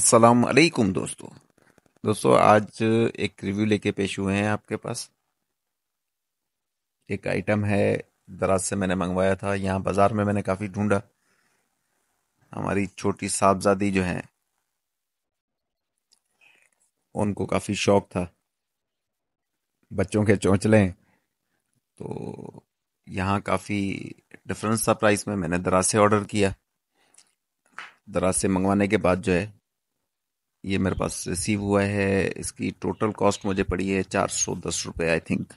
अस्सलाम वालेकुम दोस्तों दोस्तों आज एक रिव्यू लेके पेश हुए हैं आपके पास एक आइटम है दराज से मैंने मंगवाया था यहाँ बाज़ार में मैंने काफ़ी ढूंढा हमारी छोटी साहबजादी जो हैं उनको काफ़ी शौक था बच्चों के चौंचले तो यहाँ काफ़ी डिफरेंस था प्राइस में मैंने दराज से ऑर्डर किया दराज से मंगवाने के बाद जो है ये मेरे पास रिसीव हुआ है इसकी टोटल कॉस्ट मुझे पड़ी है चार सौ दस रुपये आई थिंक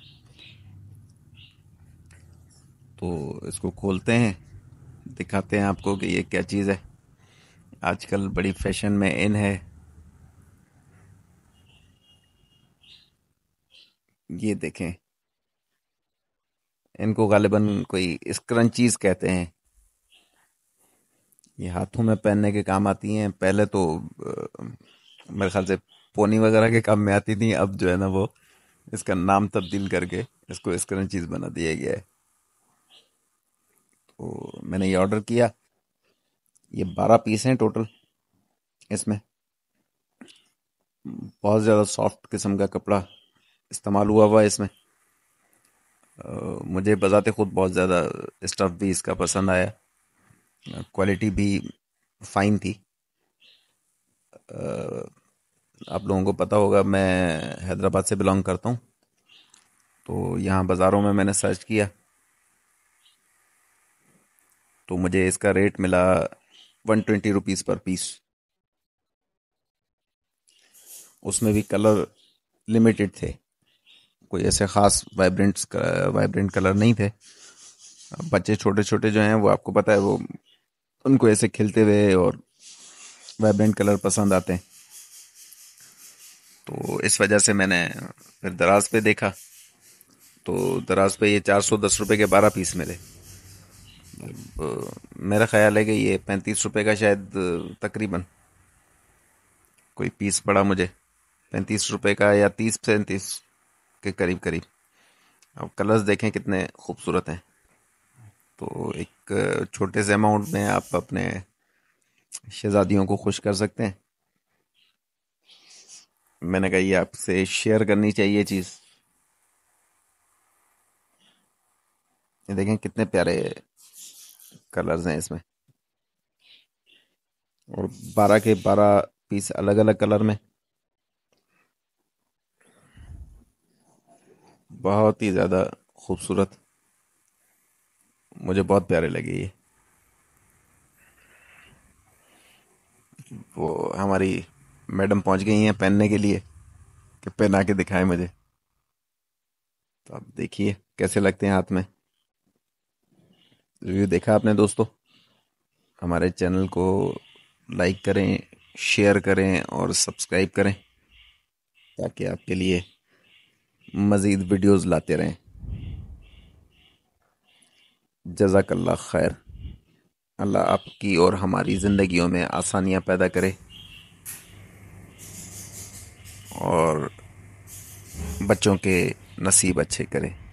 तो इसको खोलते हैं दिखाते हैं आपको कि ये क्या चीज़ है आजकल बड़ी फैशन में इन है ये देखें इनको गालिबन कोई स्क्रंचीज कहते हैं ये हाथों में पहनने के काम आती हैं पहले तो मेरे ख्याल से पोनी वगैरह के काम में आती थी अब जो है ना वो इसका नाम तब्दील करके इसको इस तरह चीज़ बना दिया गया है तो मैंने ये ऑर्डर किया ये बारह पीस हैं टोटल इसमें बहुत ज़्यादा सॉफ्ट किस्म का कपड़ा इस्तेमाल हुआ हुआ है इसमें मुझे बजाते खुद बहुत ज़्यादा स्टफ़ भी इसका पसंद आया क्वालिटी भी फाइन थी आप लोगों को पता होगा मैं हैदराबाद से बिलोंग करता हूँ तो यहाँ बाज़ारों में मैंने सर्च किया तो मुझे इसका रेट मिला one twenty rupees per piece उसमें भी कलर लिमिटेड थे कोई ऐसे ख़ास वाइब्रेंट वाइब्रेंट कलर नहीं थे बच्चे छोटे छोटे जो हैं वो आपको पता है वो उनको ऐसे खिलते हुए और वाइब्रेंट कलर पसंद आते हैं तो इस वजह से मैंने फिर दराज पे देखा तो दराज पे ये चार सौ दस रुपये के बारह पीस मिले मेरा ख्याल है कि ये पैंतीस रुपये का शायद तकरीबन कोई पीस पड़ा मुझे पैंतीस रुपये का या तीस पैंतीस के करीब करीब अब कलर्स देखें कितने खूबसूरत हैं तो एक छोटे से अमाउंट में आप अपने शहजादियों को खुश कर सकते हैं मैंने कहा ये आपसे शेयर करनी चाहिए चीज़ ये देखें कितने प्यारे कलर्स हैं इसमें और बारह के बारह पीस अलग अलग कलर में बहुत ही ज़्यादा खूबसूरत मुझे बहुत प्यारे लगे ये वो हमारी मैडम पहुंच गई हैं पहनने के लिए कि पहना के दिखाए मुझे तो आप देखिए कैसे लगते हैं हाथ में रिव्यू देखा आपने दोस्तों हमारे चैनल को लाइक करें शेयर करें और सब्सक्राइब करें ताकि आपके लिए मज़ीद वीडियोज़ लाते रहें जजाकल्ला खैर अल्लाह आपकी और हमारी ज़िंदगियों में आसानियाँ पैदा करे और बच्चों के नसीब अच्छे करें